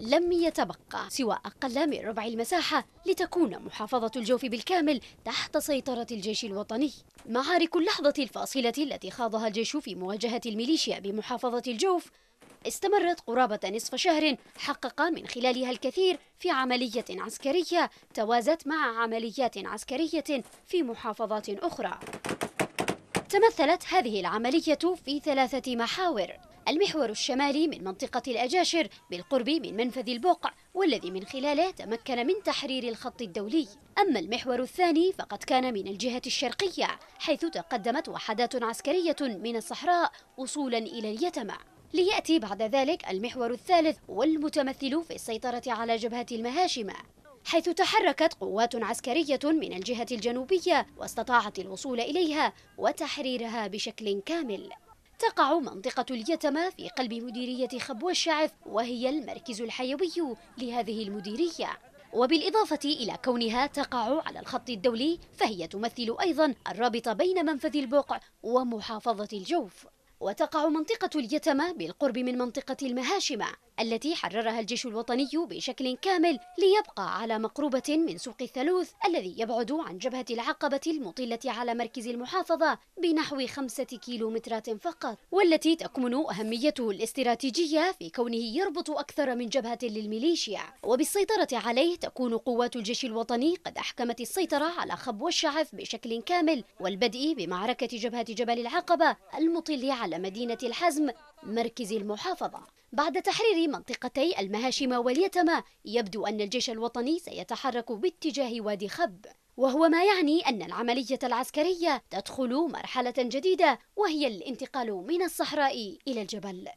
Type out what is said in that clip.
لم يتبقى سوى أقل من ربع المساحة لتكون محافظة الجوف بالكامل تحت سيطرة الجيش الوطني معارك اللحظة الفاصلة التي خاضها الجيش في مواجهة الميليشيا بمحافظة الجوف استمرت قرابة نصف شهر حقق من خلالها الكثير في عملية عسكرية توازت مع عمليات عسكرية في محافظات أخرى تمثلت هذه العملية في ثلاثة محاور المحور الشمالي من منطقة الأجاشر بالقرب من منفذ البقع والذي من خلاله تمكن من تحرير الخط الدولي أما المحور الثاني فقد كان من الجهة الشرقية حيث تقدمت وحدات عسكرية من الصحراء وصولا إلى اليتمة ليأتي بعد ذلك المحور الثالث والمتمثل في السيطرة على جبهة المهاشمة حيث تحركت قوات عسكرية من الجهة الجنوبية واستطاعت الوصول إليها وتحريرها بشكل كامل تقع منطقة اليتمى في قلب مديرية خبو الشعف وهي المركز الحيوي لهذه المديرية وبالإضافة إلى كونها تقع على الخط الدولي فهي تمثل أيضا الرابط بين منفذ البقع ومحافظة الجوف وتقع منطقة اليتمة بالقرب من منطقة المهاشمة التي حررها الجيش الوطني بشكل كامل ليبقى على مقربة من سوق الثالوث الذي يبعد عن جبهة العقبة المطلة على مركز المحافظة بنحو خمسة كيلومترات فقط والتي تكمن أهميته الاستراتيجية في كونه يربط أكثر من جبهة للميليشيا وبالسيطرة عليه تكون قوات الجيش الوطني قد أحكمت السيطرة على خبو الشعف بشكل كامل والبدء بمعركة جبهة جبل العقبة المطل على على مدينة الحزم مركز المحافظة بعد تحرير منطقتي المهاشمة واليتمة يبدو أن الجيش الوطني سيتحرك باتجاه وادي خب وهو ما يعني أن العملية العسكرية تدخل مرحلة جديدة وهي الانتقال من الصحراء إلى الجبل